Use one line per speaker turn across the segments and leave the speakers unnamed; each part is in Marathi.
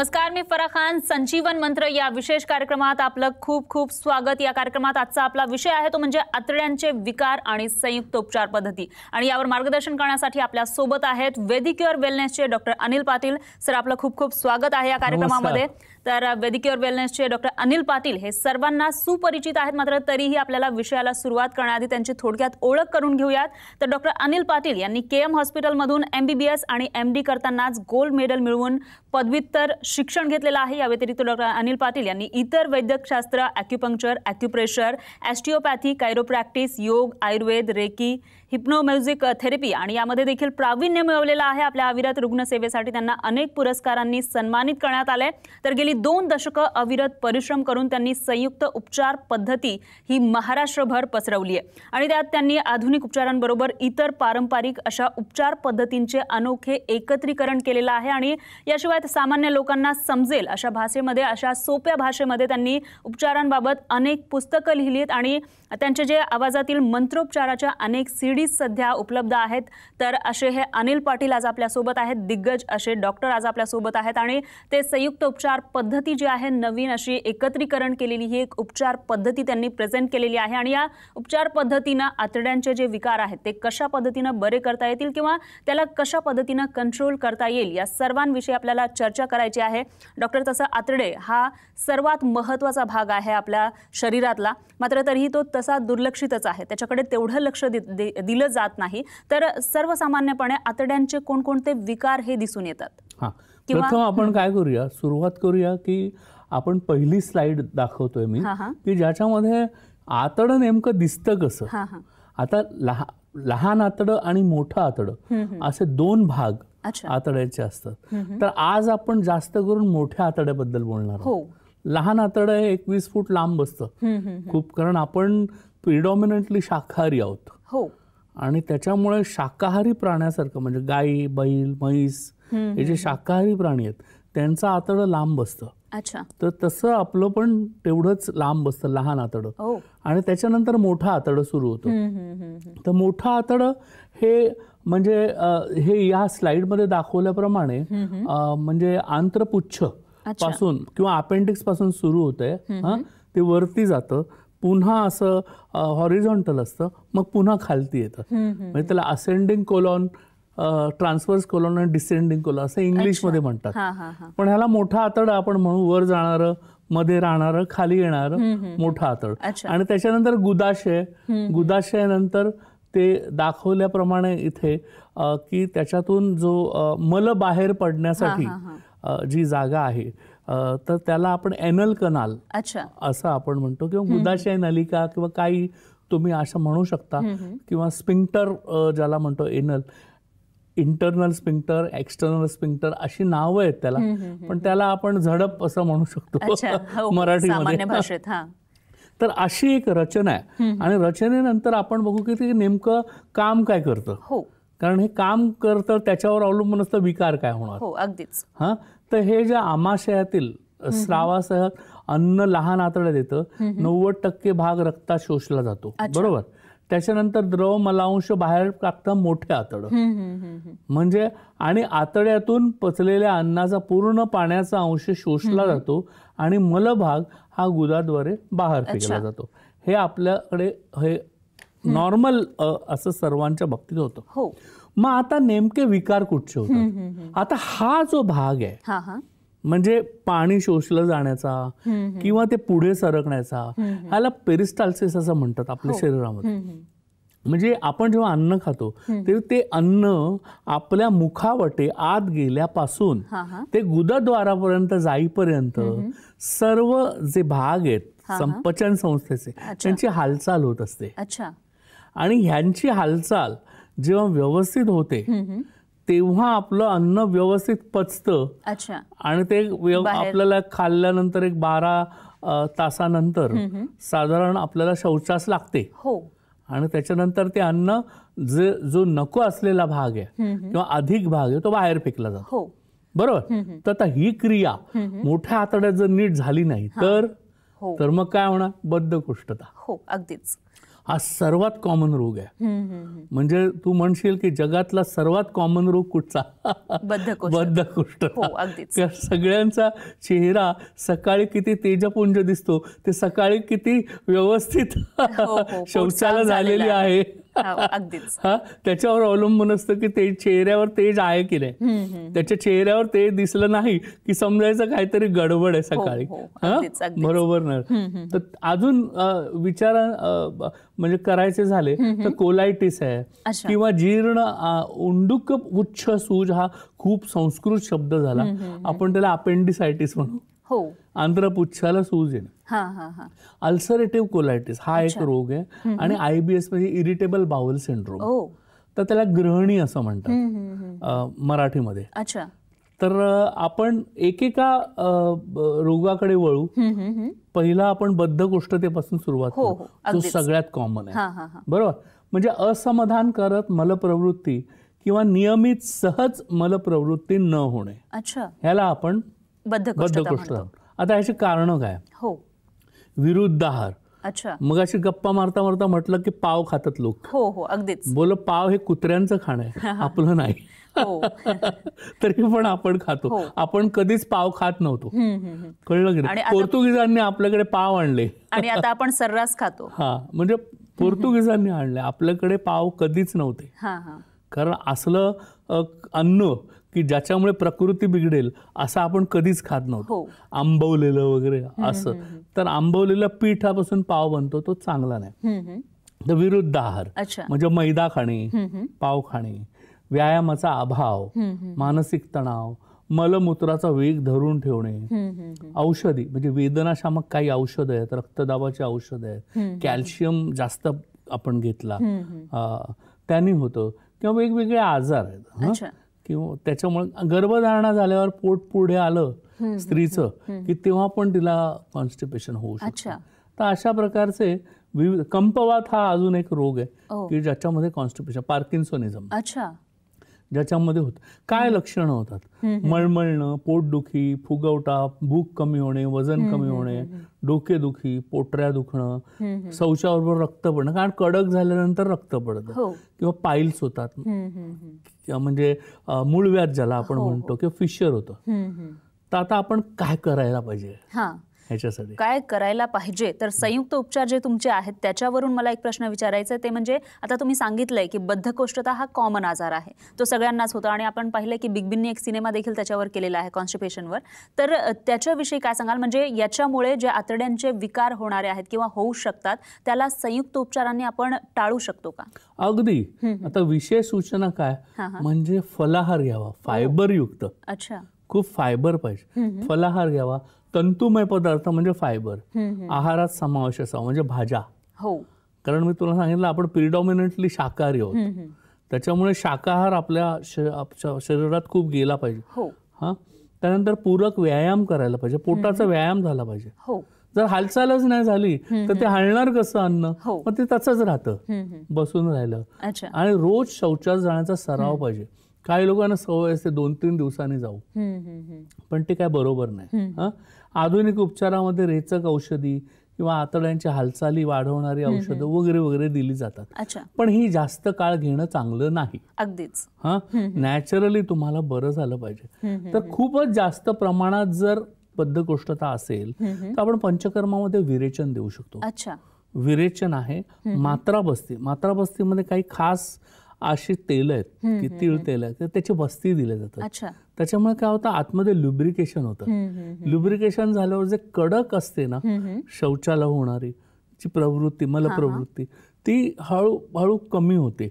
नमस्कार मी फरा खान संजीवन मंत्र या विशेष कार्यक्रमात आपलं खूप खूप स्वागत या कार्यक्रमात आजचा आपला विषय आहे तो म्हणजे आतड्यांचे विकार आणि संयुक्त उपचार पद्धती आणि यावर मार्गदर्शन करण्यासाठी आपल्या सोबत आहेत वेदिक्युअर वेलनेसचे डॉक्टर अनिल पाटील सर आपलं खूप खूप स्वागत आहे या कार्यक्रमामध्ये तर वैद्यकीय वेलनेसचे डॉक्टर अनिल पाटील हे सर्वांना सुपरिचित आहेत मात्र तरीही आपल्याला विषयाला सुरुवात करण्याआधी त्यांची थोडक्यात ओळख करून घेऊयात तर डॉक्टर अनिल पाटील यांनी के एम हॉस्पिटलमधून एम बी बी एस आणि एम डी करतानाच गोल्ड मेडल मिळवून पदव्युत्तर शिक्षण घेतलेलं आहे या व्यतिरिक्त डॉक्टर अनिल पाटील यांनी इतर वैद्यकशास्त्र ॲक्युपंक्चर ॲक्युप्रेशर ॲस्टिओपॅथी कायरोप्रॅक्टिस योग आयुर्वेद रेकी हिप्नोम्युझिक थेरपी आणि यामध्ये देखील प्रावीण्य मिळवलेलं आहे आपल्या अविरत रुग्णसेवेसाठी त्यांना अनेक पुरस्कारांनी सन्मानित करण्यात आले तर गेली दोन दशकं अविरत परिश्रम करून त्यांनी संयुक्त उपचार पद्धती ही महाराष्ट्रभर पसरवली आहे आणि त्यात त्यांनी आधुनिक उपचारांबरोबर इतर पारंपरिक अशा उपचार पद्धतींचे अनोखे एकत्रीकरण केलेलं आहे आणि याशिवाय सामान्य लोकांना समजेल अशा भाषेमध्ये अशा सोप्या भाषेमध्ये त्यांनी उपचारांबाबत अनेक पुस्तकं लिहिली आहेत आणि त्यांचे जे आवाजातील मंत्रोपचाराच्या अनेक सीडीज सध्या उपलब्ध आहेत तर असे हे अनिल पाटील आज आपल्यासोबत आहेत दिग्गज असे डॉक्टर आज आपल्यासोबत आहेत आणि ते संयुक्त उपचार पद्धती जी आहे नवीन अशी एकत्रीकरण केलेली ही एक उपचार पद्धती त्यांनी प्रेझेंट केलेली आहे आणि या उपचार पद्धतीनं आतड्यांचे जे विकार आहेत ते कशा पद्धतीनं बरे करता येतील किंवा त्याला कशा पद्धतीनं कंट्रोल करता येईल या सर्वांविषयी आपल्याला चर्चा करायची आहे डॉक्टर तसं आतडे हा सर्वात महत्त्वाचा भाग आहे आपल्या शरीरातला मात्र तरीही तो तसा दुर्लक्षितच आहे त्याच्याकडे तेवढं लक्ष दिलं जात नाही तर सर्वसामान्यपणे आतड्यांचे कोणकोणते विकार हे दिसून येतात
प्रथम आपण काय करूया सुरुवात करूया की आपण पहिली स्लाइड दाखवतोय मी की ज्याच्यामध्ये आतड नेमकं दिसतं कसं आता लहान आतड आणि मोठं आतड असे दोन भाग आतड्याचे असतात तर आज आपण जास्त करून मोठ्या आतड्याबद्दल बोलणार आहोत हो. लहान आतडं एकवीस फूट लांब बसतं खूप कारण आपण प्रिडॉमिनंटली शाकाहारी आहोत हो आणि त्याच्यामुळे शाकाहारी प्राण्यासारखं म्हणजे गाई बैल म्हैस हे जे शाकाहारी प्राणी आहेत त्यांचं आतडं लांब असतं अच्छा तर तसं आपलं पण तेवढंच लांब बसतं लहान आतडं हो. आणि त्याच्यानंतर मोठं आतडं सुरू
होतं
तर मोठं आतडं हे म्हणजे हे या स्लाइडमध्ये दाखवल्याप्रमाणे म्हणजे आंत्रपुच्छ पासून किंवा अपेंडिक्स पासून सुरू होतंय ते वरती जातं पुन्हा असं हॉरिझॉन्टल असतं मग पुन्हा खालती येतं म्हणजे त्याला असेंडिंग कोलॉन ट्रान्सफर्स कोलॉन आणि डिसेंडिंग कोलॉन असं इंग्लिशमध्ये म्हणतात पण ह्याला मोठा आतड आपण म्हणू वर जाणार मध्ये राहणार खाली येणार मोठा आतड आणि त्याच्यानंतर गुदाशय गुदाशय नंतर ते दाखवल्याप्रमाणे इथे की त्याच्यातून जो मल बाहेर पडण्यासाठी जी जागा आहे तर त्याला आपण एनल कनाल अच्छा असं आपण म्हणतो किंवा मुदाशय नलिका किंवा काही तुम्ही असं म्हणू शकता किंवा स्पिंक्टर ज्याला म्हणतो anal internal sphincter external sphincter अशी नावं आहेत त्याला पण त्याला आपण झडप असं म्हणू शकतो हो, मराठीमध्ये तर अशी एक रचना आहे आणि रचनेनंतर आपण बघू की ते नेमकं काम काय करतं हो. कारण हे काम करतं त्याच्यावर अवलंबून असतं विकार काय होणार हो अगदीच हां तर हे ज्या आमाशयातील स्रावासह अन्न लहान आतड्यात येतं नव्वद टक्के भाग रक्तात शोषला जातो बरोबर त्याच्यानंतर द्रव मलांश बाहेर टाकतं मोठे आतड
म्हणजे
आणि आतड्यातून पचलेल्या अन्नाचा पूर्ण पाण्याचा अंश शोषला जातो आणि मलभाग हा गुदाद्वारे बाहेर फेकला जातो हे आपल्याकडे हे नॉर्मल असं सर्वांच्या बाबतीत होतं हो मग आता नेमके विकार कुठचे
होते
आता हा जो भाग आहे म्हणजे पाणी शोषलं जाण्याचा किंवा ते पुढे सरकण्याचा ह्याला पेरिस्टाल्सिस असं म्हणतात आपल्या हो. शरीरामध्ये म्हणजे आपण जेव्हा अन्न खातो तेव्हा ते अन्न आपल्या मुखावटे आत गेल्यापासून ते गुदद्वारापर्यंत जाईपर्यंत सर्व जे भाग आहेत संपचन संस्थेचे त्यांची हालचाल होत असते अच्छा आणि ह्यांची हालचाल जेव्हा व्यवस्थित होते तेव्हा आपलं अन्न व्यवस्थित पचतं आणि ते आपल्याला खाल्ल्यानंतर एक बारा तासानंतर साधारण आपल्याला शौचास लागते हो आणि त्याच्यानंतर ते अन्न जे जो नको असलेला भाग आहे किंवा अधिक भाग आहे तो बाहेर फेकला जातो हो बरोबर तर आता ही क्रिया मोठ्या आतड्यात जर नीट झाली नाही तर हो. तर मग काय होणार बद्ध
हो अगदीच
हा सर्वात कॉमन रोग आहे म्हणजे तू म्हणशील की जगातला सर्वात कॉमन रोग कुठचा बद्धकुष्ठ हो, सगळ्यांचा चेहरा सकाळी किती तेजपुंज दिसतो ते सकाळी किती व्यवस्थित
हो, हो, शौचालय झालेली आहे
त्याच्यावर अवलंबून असतं की ते चेहऱ्यावर तेज आहे की नाही त्याच्या चेहऱ्यावर ते दिसलं नाही की समजायचं काहीतरी गडबड आहे सकाळी बरोबर ना तर अजून विचार म्हणजे करायचे झाले तर कोलायटिस आहे किंवा जीर्ण उंडुक उच्छ सूज हा खूप संस्कृत शब्द झाला आपण त्याला अपेंडिसायटिस म्हणू हो आंध्रपुच्छाला सूज
येणं
अल्सरेटिव्ह कोलायटिस हा एक रोग आहे आणि आयबीएस म्हणजे इरिटेबल बाउल सिंड्रोम तर त्याला ग्रहणी असं
म्हणतात मराठीमध्ये अच्छा
तर आपण एकेका रोगाकडे वळू पहिला आपण बद्ध सुरुवात हो, हो, सगळ्यात कॉमन आहे बरोबर म्हणजे असमाधान करत मलप्रवृत्ती किंवा नियमित सहज मलप्रवृत्ती न होणे ह्याला आपण
बद्ध गोष्ट
आता ह्याची कारण काय हो विरुद्ध आहार अच्छा मग अशी गप्पा मारता मारता म्हटलं की पाव खातात लोक
हो
हो अगदीच
बोल पाव हे कुत्र्यांचं खाणं आहे आपलं नाही हो. तरी पण आपण खातो हो. आपण कधीच पाव खात नव्हतो कळलं की पोर्तुगीजांनी आपल्याकडे पाव आणले आणि आता आपण
सर्रास खातो
हा म्हणजे पोर्तुगीजांनी आणले आपल्याकडे पाव कधीच नव्हते कारण असलं अन्न की ज्याच्यामुळे प्रकृती बिघडेल असं आपण कधीच खात नव्हतो हो. आंबवलेलं वगैरे असं तर आंबवलेल्या पिठापासून पाव बनतो तो चांगला
नाही
तर विरुद्ध आहार म्हणजे मैदा खाणे पाव खाणे व्यायामाचा अभाव मानसिक तणाव मलमूत्राचा वेग धरून ठेवणे औषधी म्हणजे वेदनाशामक काही औषधं आहेत रक्तदाबाची औषधं आहेत कॅल्शियम जास्त आपण घेतला त्यांनी होतं किंवा वेगवेगळे आजार आहेत किंवा त्याच्यामुळे गर्भधारणा झाल्यावर पोट पुढे आलं स्त्रीचं की तेव्हा पण तिला कॉन्स्टिपेशन होऊ शकतं तर अशा प्रकारचे विविध कंपवात हा अजून एक रोग आहे की ज्याच्यामध्ये कॉन्स्टिपेशन पार्किन्सोनिझम अच्छा ज्याच्यामध्ये होत काय लक्षणं होतात मळमळणं पोटदुखी फुगवटा भूक कमी होणे वजन कमी होणे डोकेदुखी पोटऱ्या दुखणं शौचाबरोबर रक्त पडणं कारण कडक झाल्यानंतर रक्त पडतं हो. किंवा पाईल्स होतात म्हणजे मूळ ज्याला आपण हो, हो. म्हणतो किंवा फिशर
होतं
तर आता आपण काय करायला पाहिजे ह्याच्यासाठी
काय करायला पाहिजे तर संयुक्त उपचार जे तुमचे आहेत त्याच्यावरून मला एक प्रश्न विचारायचा आहे ते म्हणजे आता तुम्ही सांगितलंय की बद्धकोष्ठता हा कॉमन आजार आहे तो सगळ्यांनाच होतो आणि आपण पाहिलं की बिग बिनने एक सिनेमा देखील त्याच्यावर केलेला आहे कॉन्स्टिपेशनवर तर त्याच्याविषयी काय सांगाल म्हणजे याच्यामुळे जे आतड्यांचे विकार होणारे आहेत किंवा होऊ शकतात त्याला संयुक्त उपचारांनी आपण टाळू शकतो का
अगदी आता विशेष सूचना काय म्हणजे फलाहार घ्यावा हो. फायबर युक्त अच्छा खूप फायबर पाहिजे फलाहार घ्यावा तंतुमय पदार्थ म्हणजे फायबर आहारात समावेश असावा म्हणजे भाज्या हो कारण मी तुला सांगितलं आपण प्रिडॉमिनंटली शाकाहारी आहोत त्याच्यामुळे शाकाहार आपल्या शरीरात खूप गेला पाहिजे हो हा त्यानंतर पूरक व्यायाम करायला पाहिजे पोटाचा व्यायाम झाला पाहिजे हो जर हालचालच नाही झाली तर ते हलणार कसं अन्न हो. मग ते तसंच राहतं बसून राहिलं आणि रोज शौचास जाण्याचा सराव पाहिजे काही लोकांना सवय असते दोन तीन दिवसांनी जाऊ पण ते काय बरोबर नाही आधुनिक उपचारामध्ये रेचक औषधी किंवा आतड्यांची हालचाली वाढवणारी औषधं वगैरे वगैरे दिली जातात पण ही जास्त काळ घेणं चांगलं नाही अगदीच हा नॅचरली तुम्हाला बरं झालं पाहिजे तर खूपच जास्त प्रमाणात जर बद्धकोष्ठता असेल तर आपण पंचकर्मामध्ये विरेचन देऊ शकतो अच्छा विरेचन आहे मात्रा बस्ती मात्रा बस्तीमध्ये काही खास अशी तेल आहेत की तिळ तेल आहेत त्याची वस्ती दिल्या जातात त्याच्यामुळे काय होतं आतमध्ये लुब्रिकेशन
होतं
लुब्रिकेशन झाल्यावर जे कडक असते ना शौचालय होणारी जी प्रवृत्ती मलप्रवृत्ती प्रवृत्ती ती हळूहळू कमी होते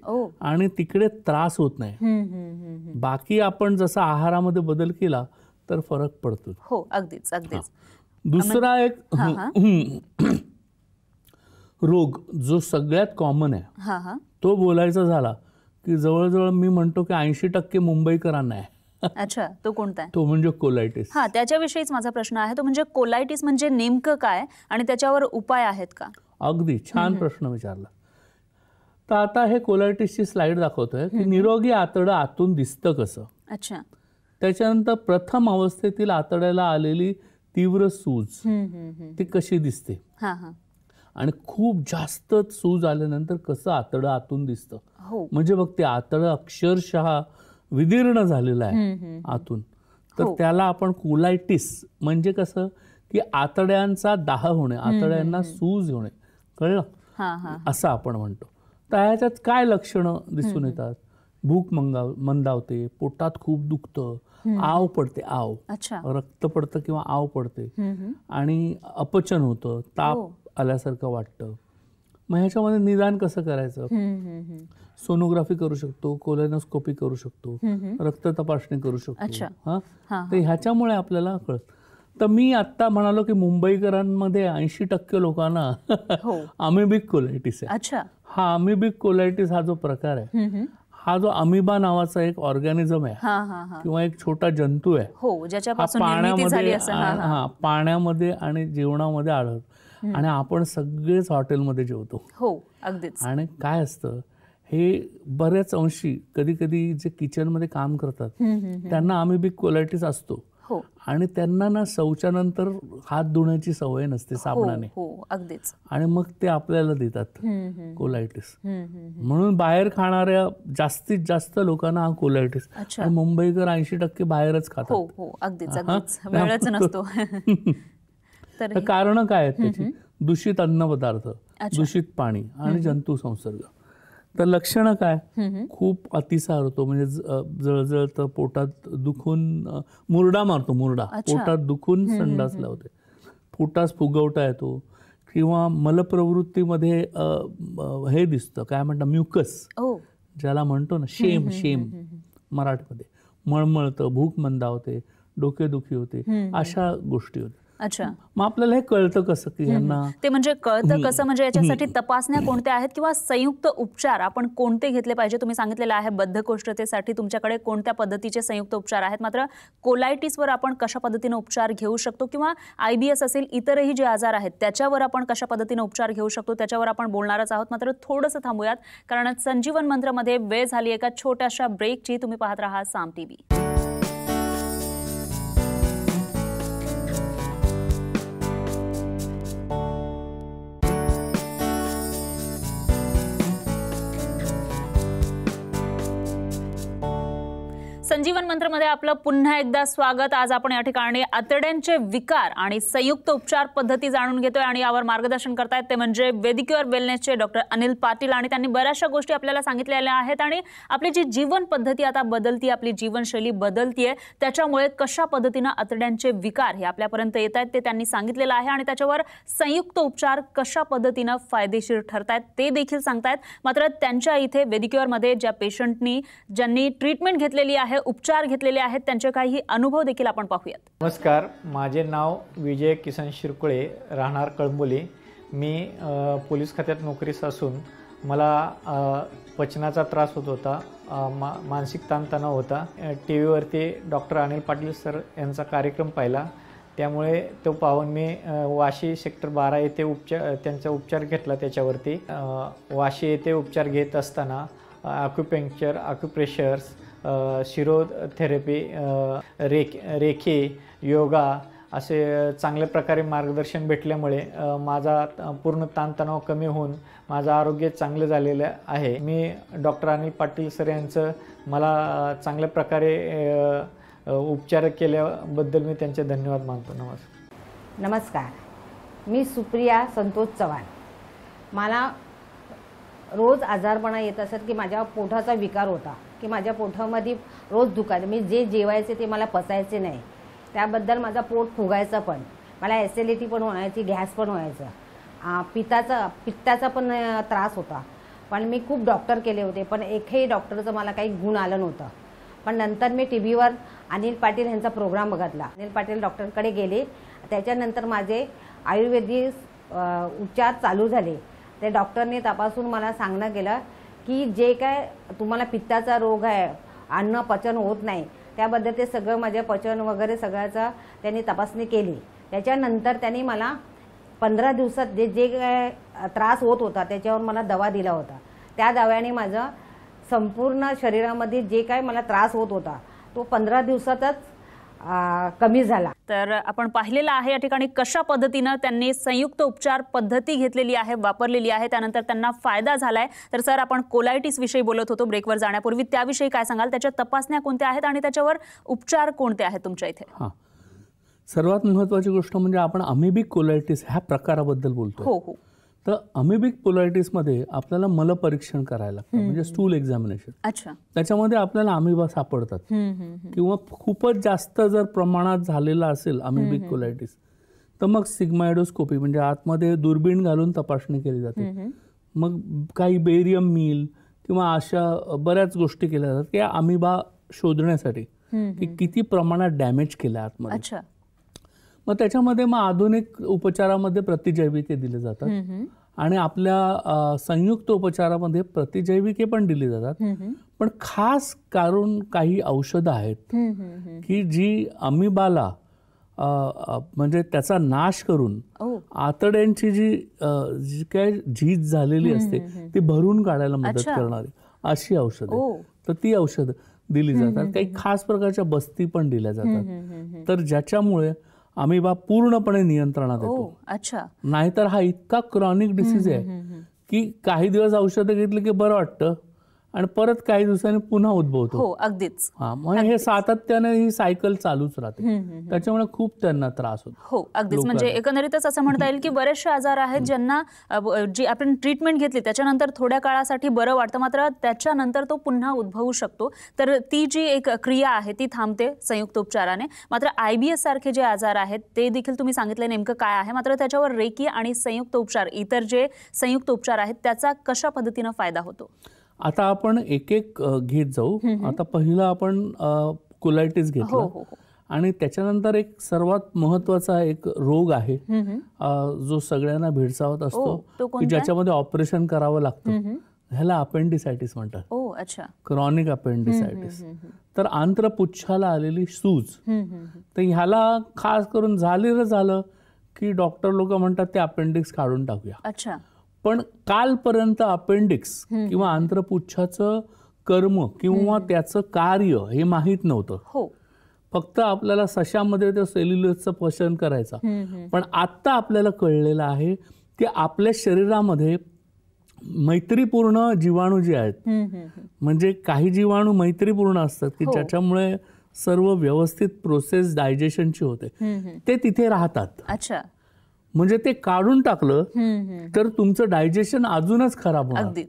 आणि तिकडे त्रास होत
नाही
बाकी आपण जसा आहारामध्ये बदल केला तर फरक पडतो
हो अगदीच अगदीच दुसरा एक
रोग जो सगळ्यात कॉमन
आहे
तो बोलायचा झाला की जवळजवळ मी म्हणतो की ऐंशी टक्के मुंबईकरांना आहे
अच्छा तो कोणता आहे
तो म्हणजे कोलायटिस
हा त्याच्याविषयीच माझा प्रश्न आहे तो म्हणजे कोलायटिस म्हणजे नेमकं काय आणि त्याच्यावर उपाय आहेत का
अगदी छान प्रश्न विचारला तर आता हे कोलायटिसची स्लाइड दाखवतोय की निरोगी आतडं आतून दिसतं कसं अच्छा त्याच्यानंतर प्रथम अवस्थेतील आतड्याला आलेली तीव्र सूज ती कशी दिसते आणि खूप जास्त सूज आल्यानंतर कसं आतडं आतून दिसतं हो. म्हणजे बघ ते आतडं अक्षरशः विदीर्ण झालेलं आहे आतून तर हो. त्याला आपण कोलायटिस म्हणजे कसं की आतड्यांचा दाह होणे आतड्यांना सूज होणे
कळलं
असं आपण म्हणतो तर ह्याच्यात काय लक्षणं दिसून येतात भूक मंगाव मंदावते पोटात खूप दुखतं आव पडते आव रक्त पडतं किंवा आव पडते आणि अपचन होतं ताप हो. आल्यासारखं वाटतं मग ह्याच्यामध्ये निदान कसं करायचं सोनोग्राफी करू शकतो कोलेनोस्कोपी करू शकतो रक्त तपासणी करू शकतो हा तर ह्याच्यामुळे आपल्याला कळत तर मी आत्ता म्हणालो की मुंबईकरांमध्ये ऐंशी टक्के लोकांना हो. अमिबिक कोलायटिस आहे हा अमिबिक कोलायटिस हा जो प्रकार आहे हा जो अमिबा नावाचा एक ऑर्गॅनिझम
आहे
किंवा एक छोटा जंतू आहे
हो, पाण्यामध्ये
पाण्यामध्ये आणि जेवणामध्ये आढळतो आणि आपण सगळेच हॉटेलमध्ये जेवतो
हो अगदीच
आणि काय असतं हे बऱ्याच अंशी कधी कधी जे मध्ये काम करतात त्यांना आम्ही बी क्वालिटीच असतो हो. आणि त्यांना ना नंतर हात धुण्याची सवय नसते हो, साबणाने
हो, अगदीच
आणि मग ते आपल्याला देतात कोलायटिस
म्हणून
बाहेर खाणाऱ्या जास्तीत जास्त लोकांना हा कोलायटिस मुंबईकर ऐंशी टक्के बाहेरच खातात
अगदीच नसतो तर कारण काय आहेत त्याची
दूषित अन्न पदार्थ दूषित पाणी आणि जंतू संसर्ग तर लक्षणं काय खूप अतिसार होतो म्हणजे तर पोटात दुखून मुरडा मारतो मुरडा पोटात दुखून संडास लावते पोटास फुगवटा येतो किंवा मलप्रवृत्तीमध्ये हे दिसतं काय म्हणतात म्युकस ज्याला म्हणतो ना शेम शेम मराठमध्ये मळमळतं भूक मंदावते डोकेदुखी होते अशा गोष्टी होत्या अच्छा मग आपल्याला हे कळतं कसं की यांना
ते म्हणजे कळतं कसं म्हणजे याच्यासाठी तपासण्या कोणत्या आहेत किंवा संयुक्त उपचार आपण कोणते घेतले पाहिजे तुम्ही सांगितलेलं आहे बद्धकोष्ठतेसाठी तुमच्याकडे कोणत्या पद्धतीचे संयुक्त उपचार आहेत मात्र कोलायटिसवर आपण कशा पद्धतीने उपचार घेऊ शकतो किंवा आयबीएस असेल इतरही जे आजार आहेत त्याच्यावर आपण कशा पद्धतीने उपचार घेऊ शकतो त्याच्यावर आपण बोलणारच आहोत मात्र थोडंसं थांबूयात कारण संजीवन मंत्रमध्ये वेळ झाली एका छोट्याशा ब्रेकची तुम्ही पाहत राहा साम टी व्ही संजीवन मध्ये आपलं पुन्हा एकदा स्वागत आज आपण या ठिकाणी आतड्यांचे विकार आणि संयुक्त उपचार पद्धती जाणून घेतोय आणि यावर मार्गदर्शन करतायत ते म्हणजे वेदिक्युअर वेलनेसचे डॉक्टर अनिल पाटील आणि त्यांनी बऱ्याचशा गोष्टी आपल्याला सांगितलेल्या आहेत आणि आपली जी जीवन पद्धती आता बदलती आपली जीवनशैली बदलतीये त्याच्यामुळे कशा पद्धतीनं आतड्यांचे विकार हे आपल्यापर्यंत येत आहेत ते त्यांनी सांगितलेलं आहे आणि त्याच्यावर संयुक्त उपचार कशा पद्धतीनं फायदेशीर ठरतायत ते देखील सांगतायत मात्र त्यांच्या इथे वेदिक्युअरमध्ये ज्या पेशंटनी ज्यांनी ट्रीटमेंट घेतलेली आहे उपचार घेतलेले आहेत त्यांचे काही अनुभव देखील आपण पाहूयात
नमस्कार माझे नाव विजय किसन शिरकुळे राहणार कळंबोली मी पोलीस खात्यात नोकरीस असून मला पचनाचा त्रास होत होता मा मानसिक ताणतणाव होता टी व्हीवरती डॉक्टर अनिल पाटील सर यांचा कार्यक्रम पाहिला त्यामुळे तो पाहून मी वाशी सेक्टर बारा येथे उपचार त्यांचा उपचार घेतला त्याच्यावरती वाशी येथे उपचार घेत असताना आक्युपेंक्चर आक्युप्रेशर्स शिरो थेरपी रेख रेखे योगा असे चांगल्या प्रकारे मार्गदर्शन भेटल्यामुळे माझा पूर्ण ताणतणाव कमी होऊन माझं आरोग्य चांगलं झालेलं आहे मी डॉक्टर अनिल पाटील सर यांचं मला चांगल्या प्रकारे उपचार केल्याबद्दल मी त्यांचे धन्यवाद मानतो नमस्कार
नमस्कार मी सुप्रिया संतोष चव्हाण मला रोज आजारपणा येत असत की माझ्या पोटाचा विकार होता की माझ्या पोटामध्ये रोज दुखायचं मी जे जेवायचे ते मला पसायचे नाही त्याबद्दल माझा पोट फुगायचं पण मला ॲसिडिटी पण व्हायची गॅस पण व्हायचं पित्ताचा पित्ताचा पण त्रास होता पण मी खूप डॉक्टर केले होते पण एकही डॉक्टरचं मला काही गुण आलं नव्हतं पण नंतर मी टी व्हीवर अनिल पाटील यांचा प्रोग्राम बघितला अनिल पाटील डॉक्टरकडे गेले त्याच्यानंतर माझे आयुर्वेदिक उपचार चालू झाले ते डॉक्टरने तपासून मला सांगणं केलं की जे काय तुम्हाला पित्ताचा रोग आहे अन्न पचन होत नाही त्याबद्दल ते सगळं माझ्या पचन वगैरे सगळ्याचा त्यांनी तपासणी केली त्याच्यानंतर त्यांनी मला पंधरा दिवसात जे जे काय त्रास होत होता त्याच्यावर मला दवा दिला होता त्या दव्याने माझं संपूर्ण शरीरामध्ये जे काय मला त्रास होत होता तो पंधरा दिवसातच कमी झाला
तर आपण पाहिलेलं आहे या ठिकाणी कशा पद्धतीनं त्यांनी संयुक्त उपचार पद्धती घेतलेली आहे वापरलेली आहे त्यानंतर त्यांना फायदा झालाय तर सर आपण कोलायटिस विषयी बोलत होतो ब्रेकवर जाण्यापूर्वी त्याविषयी काय सांगाल त्याच्या तपासण्या कोणत्या आहेत आणि त्याच्यावर उपचार कोणते आहेत तुमच्या इथे
हां सर्वात महत्त्वाची गोष्ट म्हणजे आपण अमेबिक कोलायटिस ह्या प्रकाराबद्दल बोलतो
हो हो तर
अमिबिक मध्ये आपल्याला मल परीक्षण करायला लागतं म्हणजे स्टूल एक्झामिनेशन अच्छा त्याच्यामध्ये आपल्याला अमिबा सापडतात किंवा खूपच जास्त जर प्रमाणात झालेला असेल अमिबिक पोलायटीस तर मग सिग्मायडोस्कोपी म्हणजे आतमध्ये दुर्बीण घालून तपासणी केली जाते मग काही बेरियम मिल किंवा अशा बऱ्याच गोष्टी केल्या जातात की अमिबा शोधण्यासाठी की किती प्रमाणात डॅमेज केला आतमध्ये मग त्याच्यामध्ये मग आधुनिक उपचारामध्ये प्रतिजैविके दिले जातात आणि आपल्या संयुक्त उपचारामध्ये प्रतिजैविके पण दिली जातात पण खास कारण काही औषधं आहेत की जी अमिबाला म्हणजे त्याचा नाश करून आतड्यांची जी जी काय झीज झालेली असते ती भरून काढायला मदत करणारी अशी औषधं तर ती औषधं दिली जातात काही खास प्रकारच्या बस्ती पण दिल्या जातात तर ज्याच्यामुळे आम्ही बा पूर्णपणे नियंत्रणात
येतो अच्छा
नाहीतर हा इतका क्रॉनिक डिसीज आहे की काही दिवस औषधं घेतली की बरं वाटतं आणि परत काही दिवसांनी पुन्हा उद्भवतो हो अगदीच हे सातत्याने ही सायकल चालूच राहते त्याच्यामुळे खूप त्यांना त्रास होतो
हो अगदीच म्हणजे एकंदरीतच असं म्हणता येईल की बरेचसे आजार आहेत ज्यांना जी आपण ट्रीटमेंट घेतली त्याच्यानंतर थोड्या काळासाठी बरं वाटतं मात्र त्याच्यानंतर तो पुन्हा उद्भवू शकतो तर ती जी एक क्रिया आहे ती थांबते संयुक्त उपचाराने मात्र आय सारखे जे आजार आहेत ते देखील तुम्ही सांगितले नेमकं काय आहे मात्र त्याच्यावर रेकी आणि संयुक्त उपचार इतर जे संयुक्त उपचार आहेत त्याचा कशा पद्धतीनं फायदा होतो
आता आपण एक एक घेत जाऊ आता पहिलं आपण कोलायटिस हो, घेतलं हो, हो. आणि त्याच्यानंतर एक सर्वात महत्वाचा एक रोग आहे जो सगळ्यांना भेडसावत असतो की ज्याच्यामध्ये ऑपरेशन करावं लागतं ह्याला अपेंडिसायटीस म्हणतात अच्छा क्रॉनिक अपेंडिसायटिस तर आंत्रपुच्छाला आलेली सूज
तर
ह्याला खास करून झालेलं झालं की डॉक्टर लोक म्हणतात ते अपेंडिक्स काढून टाकूया अच्छा पण कालपर्यंत अपेंडिक्स किंवा आंत्रपुच्छाचं कर्म किंवा त्याचं कार्य हे माहीत नव्हतं हो फक्त आपल्याला सशामध्ये त्या सेल्युलचं पचन करायचं पण आत्ता आपल्याला कळलेलं आहे की आपल्या शरीरामध्ये मैत्रीपूर्ण जीवाणू जे आहेत म्हणजे काही जीवाणू मैत्रीपूर्ण असतात की हो. ज्याच्यामुळे सर्व व्यवस्थित प्रोसेस डायजेशनची होते ते तिथे राहतात अच्छा म्हणजे ते काढून टाकलं तर तुमचं डायजेशन अजूनच खराब होणार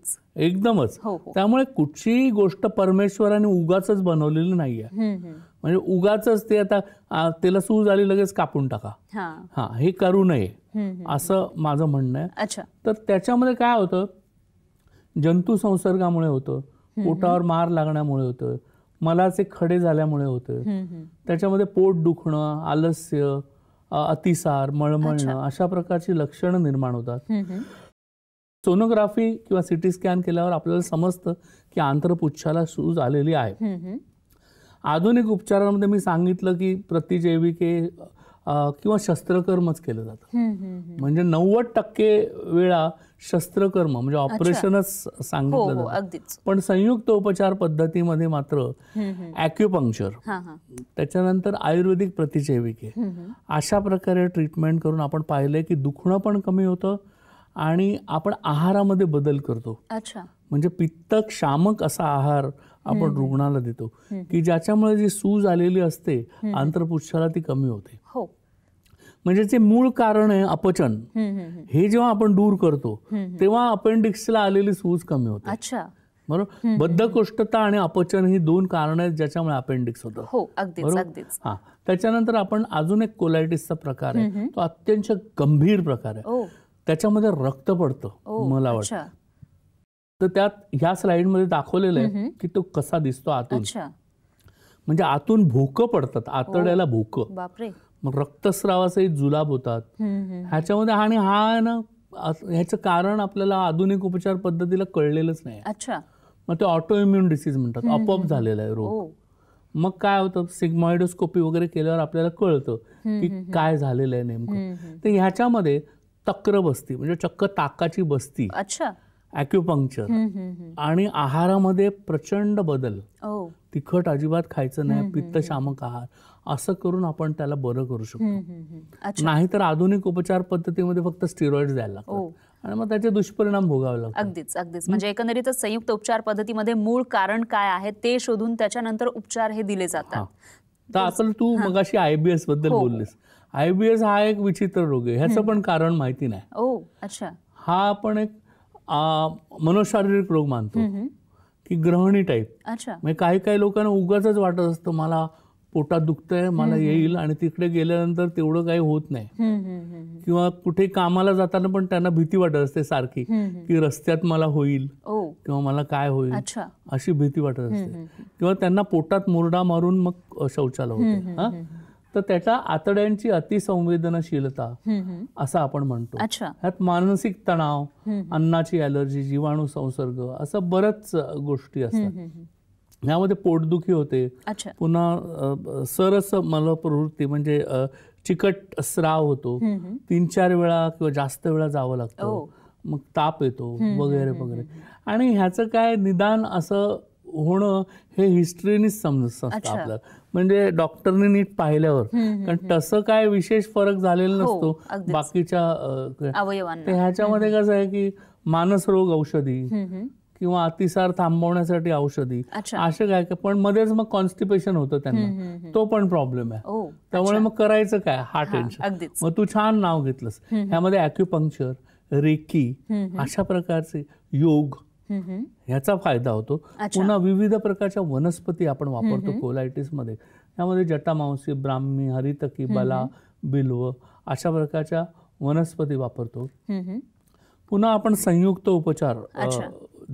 एकदमच हो, हो. त्यामुळे कुठचीही गोष्ट परमेश्वराने उगाच बनवलेली नाहीये
म्हणजे
उगाच ते आता त्याला सूज आली लगेच कापून टाका हा हे करू नये असं माझं म्हणणं आहे तर त्याच्यामध्ये काय होतं जंतू संसर्गामुळे होतं पोटावर मार लागण्यामुळे होतं मलाचे खडे झाल्यामुळे होतं त्याच्यामध्ये पोट दुखणं आलस्य अतिसार मळमळणं अशा प्रकारची लक्षणं निर्माण होतात सोनोग्राफी किंवा सिटी स्कॅन केल्यावर आपल्याला समजतं की आंतरपुच्छाला सूज आलेली
आहे
आधुनिक उपचारांमध्ये मी सांगितलं की प्रतिजैविके किंवा शस्त्रकर्मच केलं
जातं
म्हणजे नव्वद टक्के वेळा शस्त्रकर्म म्हणजे ऑपरेशनच सांगितलं हो, हो, जातं पण संयुक्त उपचार पद्धतीमध्ये मात्र ॲक्युपंक्चर त्याच्यानंतर आयुर्वेदिक प्रतिजैविके अशा प्रकारे ट्रीटमेंट करून आपण पाहिलंय की दुखणं पण कमी होतं आणि आपण आहारामध्ये बदल करतो
म्हणजे
पित्तक शामक असा आहार आपण रुग्णाला देतो की ज्याच्यामुळे जी सूज आलेली असते आंतरपुच्छाला ती कमी होते हो. म्हणजे जे मूळ कारण आहे अपचन हे जेव्हा आपण दूर करतो तेव्हा अपेंडिक्सला आलेली सूज कमी होते अच्छा बरोबर बद्धकोष्ठता आणि अपचन ही दोन कारण आहेत ज्याच्यामुळे अपेंडिक्स होतं
हो, बरोबर
हा त्याच्यानंतर आपण अजून एक कोलायटिसचा प्रकार आहे तो अत्यंत गंभीर प्रकार आहे त्याच्यामध्ये रक्त पडतं मला वाटतं तर त्यात ह्या स्लाइडमध्ये दाखवलेलं आहे की तो कसा दिसतो आतून म्हणजे आतून भूक पडतात आतड्याला भोकं मग रक्तस्रावाचाही जुलाब होतात
ह्याच्यामध्ये
आणि हा ना ह्याचं कारण आपल्याला आधुनिक उपचार पद्धतीला कळलेलंच नाही मग ते ऑटो इम्युन डिसीज म्हणतात अपअप झालेला आहे रोग मग काय होतं सिग्मॉइडोस्कोपी वगैरे केल्यावर आपल्याला कळतं की काय झालेलं आहे
नेमकं
तर ह्याच्यामध्ये तक्र बसती म्हणजे चक्क ताकाची बसती अच्छा ॲक्युपंक्चर आणि आहारामध्ये प्रचंड बदल तिखट अजिबात खायचं नाही पित्तशामक आहार असं करून आपण त्याला बरं करू
शकतो नाहीतर
आधुनिक उपचार पद्धतीमध्ये फक्त स्टिरॉइड द्यायला लागतो आणि मग त्याचे दुष्परिणाम भोगावे लागतात
अगदीच अगदीच म्हणजे एकंदरीतच संयुक्त उपचार पद्धतीमध्ये मूळ कारण काय आहे ते शोधून त्याच्यानंतर उपचार हे दिले जातात तर असं
तू मगाशी आयबीएस बद्दल हो. बोललीस आयबीएस हा एक विचित्र रोग आहे ह्याचं पण कारण माहिती
नाही
हा पण एक मनोशारीरिक रोग मानतो की ग्रहणी टाईप म्हणजे काही काही लोकांना उगाच वाटत असतं मला पोटात दुखतंय मला येईल आणि तिकडे गेल्यानंतर तेवढं काही होत नाही किंवा कुठे कामाला जाताना पण त्यांना भीती वाटत असते सारखी की रस्त्यात मला होईल किंवा मला काय होईल अशी भीती वाटत असते किंवा त्यांना पोटात मुरडा मारून मग शौचालय होते तर त्याच्या आतड्यांची अतिसंवेदनशीलता असं आपण म्हणतो
ह्यात
मानसिक तणाव अन्नाची अलर्जी जीवाणू संसर्ग असं बऱ्याच गोष्टी
असतात
यामध्ये पोटदुखी होते पुन्हा सरस मलप्रवृत्ती म्हणजे चिकट स्राव होतो तीन चार वेळा किंवा जास्त वेळा जावं लागतं मग ताप येतो वगैरे वगैरे आणि ह्याचं काय निदान असं होणं हे हिस्ट्रीनीच समजत असतं आपल्याला म्हणजे डॉक्टरने नीट पाहिल्यावर कारण तसं काय विशेष फरक झालेला हो, नसतो बाकीच्या
ह्याच्यामध्ये कसं
आहे की मानसरोग औषधी किंवा अतिसार थांबवण्यासाठी औषधी असं काय काय पण मध्येच मग कॉन्स्टिपेशन होतं त्यांना तो पण प्रॉब्लेम आहे त्यामुळे मग करायचं काय हा टेन्शन मग तू छान नाव घेतलंस ह्यामध्ये अॅक्युपंक्चर रेकी अशा प्रकारचे योग
ह्याचा
फायदा होतो पुन्हा विविध प्रकारच्या वनस्पती आपण वापरतो मध्ये त्यामध्ये जटामांसी ब्राह्मी हरितकी बला बिल्व अशा प्रकारच्या वनस्पती वापरतो पुन्हा आपण संयुक्त उपचार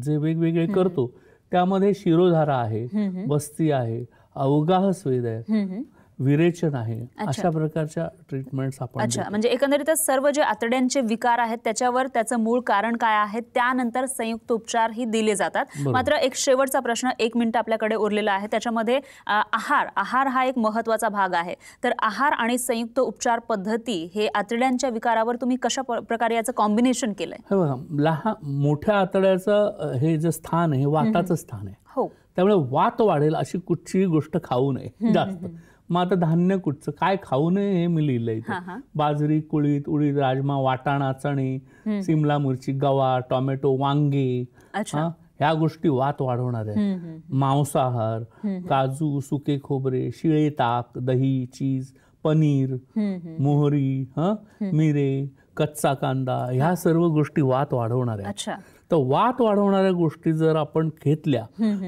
जे वेगवेगळे करतो त्यामध्ये शिरोधारा आहे बस्ती आहे अवगाह स्वेद आहे विरेचन आहे अशा प्रकारच्या ट्रीटमेंट आपण अच्छा
म्हणजे एकंदरीत सर्व जे आतड्यांचे विकार आहेत त्याच्यावर त्याचं मूळ कारण काय आहे त्यानंतर संयुक्त उपचार ही दिले जातात मात्र एक शेवटचा प्रश्न एक मिनिट आपल्याकडे उरलेला आहे त्याच्यामध्ये आहार आहार हा एक महत्वाचा भाग आहे तर आहार आणि संयुक्त उपचार पद्धती हे आतड्यांच्या विकारावर तुम्ही कशा प्रकारे याचं कॉम्बिनेशन केलंय
लहान मोठ्या आतड्याचं हे जे स्थान आहे वाताचं स्थान आहे हो त्यामुळे वात वाढेल अशी कुठचीही गोष्ट खाऊ नये जास्त मग आता धान्य कुठचं काय खाऊ नये हे मी लिहिलंय बाजरी कुळीत उडीद राजमा वाटाणा चणे सिमला मिरची गवा टोमॅटो वांगे ह्या गोष्टी वात वाढवणार आहे मांसाहार काजू सुके खोबरे शिळे ताक दही चीज पनीर मोहरी ह मिरे कच्चा कांदा ह्या सर्व गोष्टी वात वाढवणार आहे तर वात वाढवणाऱ्या गोष्टी जर आपण घेतल्या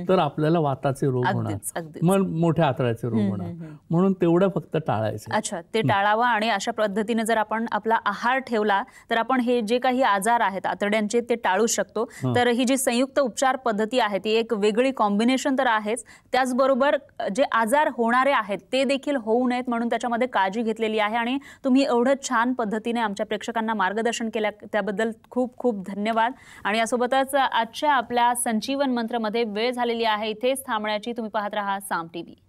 तर आपल्याला वाताचे रोग होणार मग मोठ्या आतराचे रोग होणार म्हणून तेवढं फक्त टाळायचं
अच्छा ते टाळावं आणि अशा पद्धतीने जर आपण आपला आहार ठेवला तर आपण हे जे काही आजार आहेत आतड्यांचे ते टाळू शकतो तर ही जी संयुक्त उपचार पद्धती आहे ती एक वेगळी कॉम्बिनेशन तर आहेच त्याचबरोबर जे आजार होणारे आहेत ते देखील होऊ नयेत म्हणून त्याच्यामध्ये काळजी घेतलेली आहे आणि तुम्ही एवढं छान पद्धतीने आमच्या प्रेक्षकांना मार्गदर्शन केल्या त्याबद्दल खूप खूप धन्यवाद आणि यासोबतच आजच्या आपल्या संजीवन मंत्रमध्ये वेळ झालेली आहे इथेच थांबण्याची तुम्ही पाहत राहा साम टीव्ही